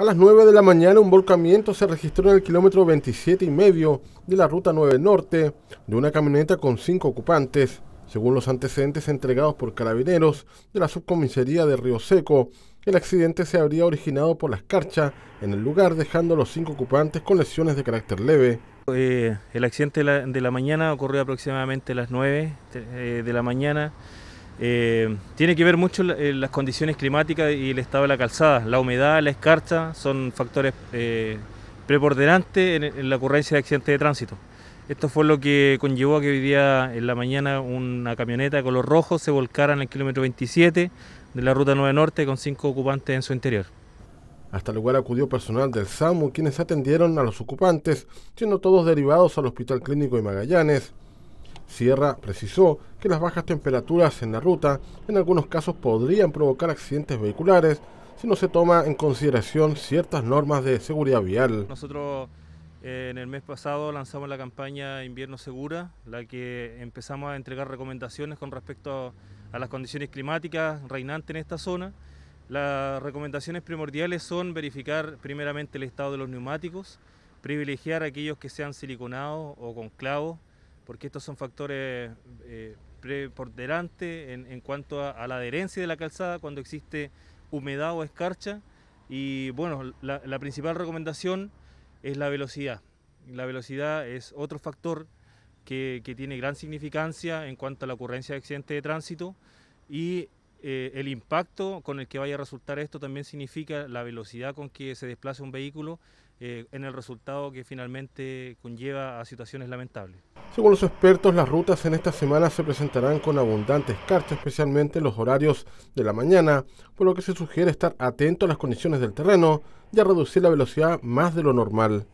A las 9 de la mañana un volcamiento se registró en el kilómetro 27 y medio de la ruta 9 Norte de una camioneta con cinco ocupantes. Según los antecedentes entregados por carabineros de la subcomisaría de Río Seco, el accidente se habría originado por la escarcha en el lugar, dejando a los cinco ocupantes con lesiones de carácter leve. Eh, el accidente de la, de la, mañana ocurrió aproximadamente a las 9 eh, de la mañana. Eh, tiene que ver mucho eh, las condiciones climáticas y el estado de la calzada. La humedad, la escarcha son factores eh, preponderantes en, la ocurrencia de accidentes de tránsito. Esto fue lo que conllevó a que hoy día en la mañana una camioneta de color rojo se volcara en el kilómetro 27 de la ruta 9 Norte con cinco ocupantes en su interior. Hasta el lugar acudió personal del SAMU, quienes atendieron a los ocupantes, siendo todos derivados al Hospital Clínico de Magallanes. Sierra precisó que las bajas temperaturas en la ruta en algunos casos podrían provocar accidentes vehiculares si no se toma en consideración ciertas normas de seguridad vial. Nosotros eh, en el mes pasado lanzamos la campaña Invierno Segura, la que empezamos a entregar recomendaciones con respecto a las condiciones climáticas reinantes en esta zona. Las recomendaciones primordiales son verificar primeramente el estado de los neumáticos, privilegiar aquellos que sean siliconados o con clavos porque estos son factores eh, preponderantes en, cuanto a, la adherencia de la calzada cuando existe humedad o escarcha. Y bueno, la, principal recomendación es la velocidad. La velocidad es otro factor que, tiene gran significancia en cuanto a la ocurrencia de accidentes de tránsito y eh, el impacto con el que vaya a resultar esto también significa la velocidad con que se desplaza un vehículo eh, en el resultado que finalmente conlleva a situaciones lamentables. Según los expertos, las rutas en esta semana se presentarán con abundantes cartas, especialmente en los horarios de la mañana, por lo que se sugiere estar atento a las condiciones del terreno y a reducir la velocidad más de lo normal.